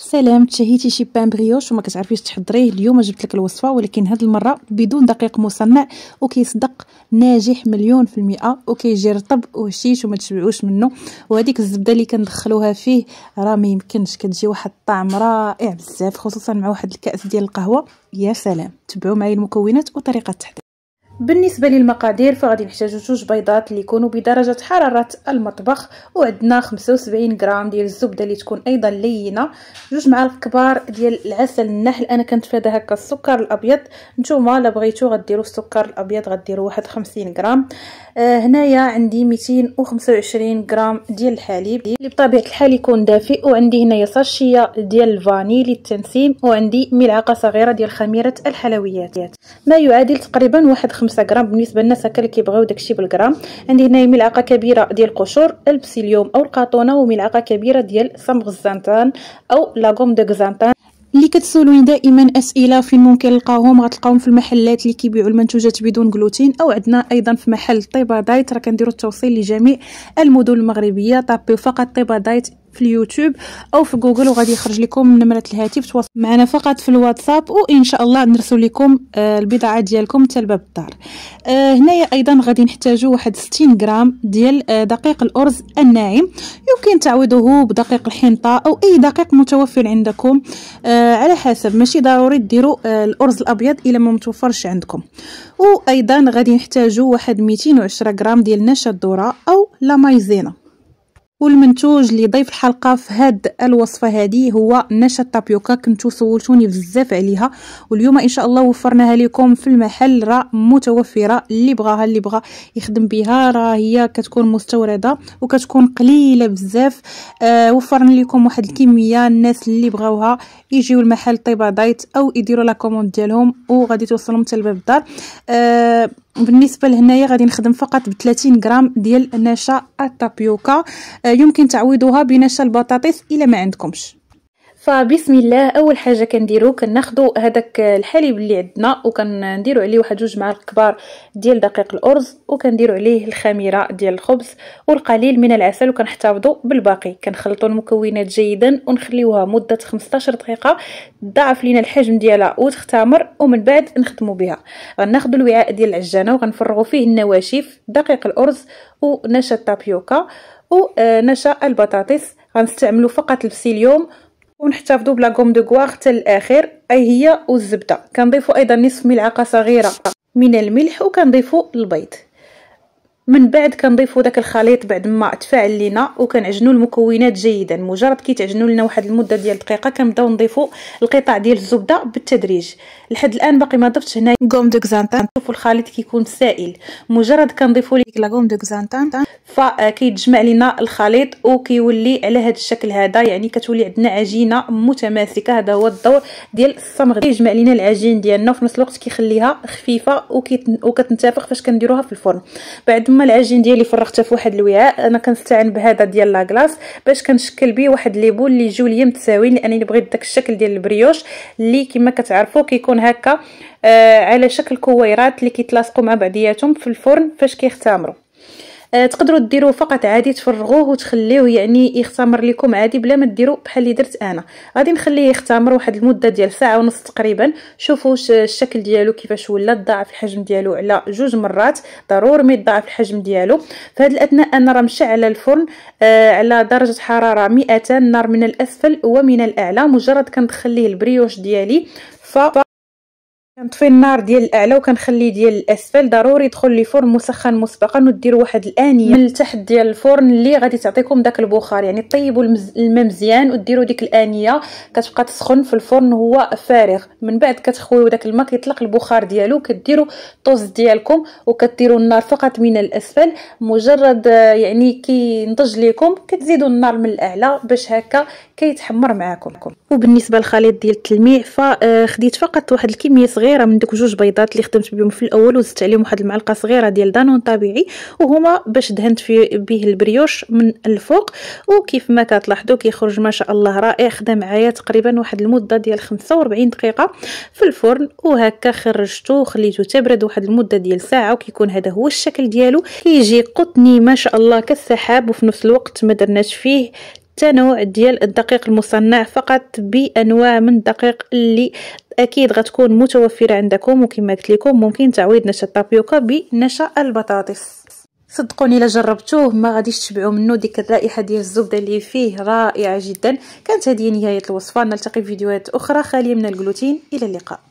سلام تشهيتي شي بان بريوش وما كتعرفيش تحضريه اليوم جبت لك الوصفه ولكن هاد المره بدون دقيق مصنع وكيصدق ناجح مليون في المئه وكيجي رطب وهشيش وما تشبعوش منه وهذيك الزبده اللي كندخلوها فيه راه ما يمكنش كتجي واحد الطعم رائع بزاف خصوصا مع واحد الكاس ديال القهوه يا سلام تبعوا معايا المكونات وطريقه التحضير بالنسبه للمقادير فغادي نحتاجو جوج بيضات اللي يكونوا بدرجه حراره المطبخ وعندنا 75 غرام ديال الزبده اللي تكون ايضا لينه جوج معالق كبار ديال العسل النحل انا كنتفادى هكا السكر الابيض نتوما الا بغيتو غديروا السكر الابيض غديروا واحد 50 غرام آه هنايا عندي 225 غرام ديال الحليب اللي بطبيعه الحال يكون دافئ وعندي هنايا صاشية ديال الفاني للتنسيم وعندي ملعقه صغيره ديال خميره الحلويات ما يعادل تقريبا واحد خمسة غرام بالنسبه للناس هكا اللي كيبغيو داكشي بالغرام عندي هنايا ملعقه كبيره ديال القشور البسيليوم او القاطونه وملعقه كبيره ديال صمغ الزنتان او لاغوم دو غزنتان اللي كتسولوني دائما اسئله فين ممكن نلقاهم غتلقاوهم في المحلات اللي كيبيعوا المنتوجات بدون جلوتين او عندنا ايضا في محل طيبه دايت راه كنديروا التوصيل لجميع المدن المغربيه طابيو فقط طيبه دايت في اليوتيوب او في جوجل وغادي يخرج لكم نمره الهاتف تواصل معنا فقط في الواتساب وان شاء الله نرسل لكم آه، البضاعه ديالكم حتى لباب الدار آه، هنايا ايضا غادي نحتاجوا واحد 60 غرام ديال آه، دقيق الارز الناعم يمكن تعويضه بدقيق الحنطه او اي دقيق متوفر عندكم على حسب ماشي ضروري ديروا الارز الابيض الا ما متوفرش عندكم وايضا غادي نحتاجوا واحد 210 غرام ديال نشا الذره او لا مايزينا والمنتوج اللي ضيف الحلقه في هاد الوصفه هذه هو نشا التابيوكا كنتو سولتوني بزاف عليها واليوم ان شاء الله وفرناها لكم في المحل راه متوفره اللي بغاها اللي بغا يخدم بها راه هي كتكون مستورده وكتكون قليله بزاف آه وفرنا لكم واحد الكميه الناس اللي بغاوها يجيو المحل طيبه دايت او يديروا لا كوموند ديالهم وغادي توصلهم حتى لباب الدار آه بالنسبه لهنايا غادي نخدم فقط ب 30 غرام ديال نشا التابيوكا آه، يمكن تعويضها بنشا البطاطس الا ما عندكمش فبسم الله اول حاجه كنديرو كناخذو هذاك الحليب اللي عندنا وكنديرو عليه واحد جوج معالق كبار ديال دقيق الارز وكنديرو عليه الخميره ديال الخبز والقليل من العسل وكنحتفظوا بالباقي كنخلطو المكونات جيدا ونخليوها مده 15 دقيقه تضاعف لينا الحجم ديالها وتختمر ومن بعد نخدمو بها غناخذو الوعاء ديال العجانه وغنفرغو فيه النواشف دقيق الارز ونشا التابيوكا ونشا آه، البطاطس غنستعملو فقط البسيليوم ونحتفظوا بلا غوم دو غوار حتى الاخير اي هي والزبده كنضيفوا ايضا نصف ملعقه صغيره من الملح وكنضيفوا البيض من بعد كنضيفوا داك الخليط بعد ما تفاعل لينا وكنعجنوا المكونات جيدا مجرد كيتعجنوا لنا واحد المده ديال دقيقه كنبداو نضيفوا القطع ديال الزبده بالتدريج لحد الان باقي ما ضفتش هنا غوم دو كزانتان شوفوا الخليط كيكون سائل مجرد كنضيفوا ليك لا غوم آه، دو كزانتان فكيتجمع لينا الخليط وكيولي على هذا الشكل هذا يعني كتولي عندنا عجينه متماسكه هذا هو الدور ديال الصمغ كيجمع لينا العجين ديالنا وفي نفس الوقت كيخليها خفيفه وكتنتفخ فاش كنديروها في الفرن بعد تما العجين ديالي فرغته في واحد الوعاء انا كنستعين بهذا ديال لاكلاص باش كنشكل بيه واحد ليبول لي جو ليا متساويين لانني بغيت داك الشكل ديال البريوش اللي كما كتعرفوا كيكون هكا آه على شكل كويرات اللي كيتلاصقوا مع بعضياتهم في الفرن فاش كيختمروا آه، تقدروا ديروه فقط عادي تفرغوه وتخليه يعني يختمر لكم عادي بلا ما ديروا بحال اللي درت انا غادي نخليه يختمر واحد المده ديال ساعه ونص تقريبا شوفوا الشكل ديالو كيفاش ولا ضاعف الحجم ديالو على جوج مرات ضروري ما يضاعف الحجم ديالو في هذه الاثناء انا راه مشعله الفرن آه على درجه حراره 200 نار من الاسفل ومن الاعلى مجرد كندخل ليه البريوش ديالي ف كنطفي النار ديال الاعلى وكنخلي ديال الاسفل ضروري يدخل لي فرن مسخن مسبقا ودير واحد الانيه من التحت ديال الفرن اللي غادي تعطيكم داك البخار يعني طيبوا الماء مزيان وديروا ديك الانيه كتبقى تسخن في الفرن هو فارغ من بعد كتخويو داك الماء كيطلق البخار ديالو كديروا الطوز ديالكم وكديروا النار فقط من الاسفل مجرد يعني كينضج لكم كتزيدوا النار من الاعلى باش هكا كيتحمر معاكم وبالنسبه للخليط ديال التلميع فخديت آه، فقط واحد الكميه صغيره صغيره من دوك جوج بيضات اللي خدمت بهم في الاول وزدت عليهم واحد المعلقه صغيره ديال دانون طبيعي وهما باش دهنت فيه به البريوش من الفوق وكيف ما كتلاحظوا كيخرج ما شاء الله رائع خدا معايا تقريبا واحد المده ديال 45 دقيقه في الفرن وهكا خرجته وخليته تبرد واحد المده ديال ساعه وكيكون هذا هو الشكل ديالو كيجي قطني ما شاء الله كالسحاب وفي نفس الوقت ما درناش فيه التنوع ديال الدقيق المصنع فقط بانواع من الدقيق اللي اكيد غتكون متوفره عندكم وكما قلت لكم ممكن تعويض نشا الطابيوكا بنشا البطاطس صدقوني الا جربتوه ما غاديش تشبعوا منه ديك الرائحه ديال الزبده اللي فيه رائعه جدا كانت هذه نهايه الوصفه نلتقي في فيديوهات اخرى خاليه من الجلوتين الى اللقاء